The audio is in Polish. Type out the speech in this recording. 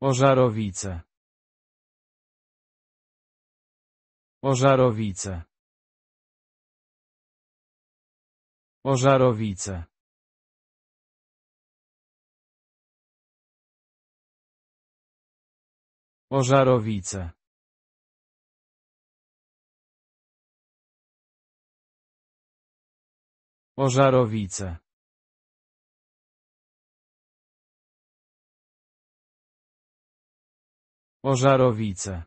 Ożarowice. Ożarowice. Ożarowice. Ożarowice. Ożarowice. Ożarowice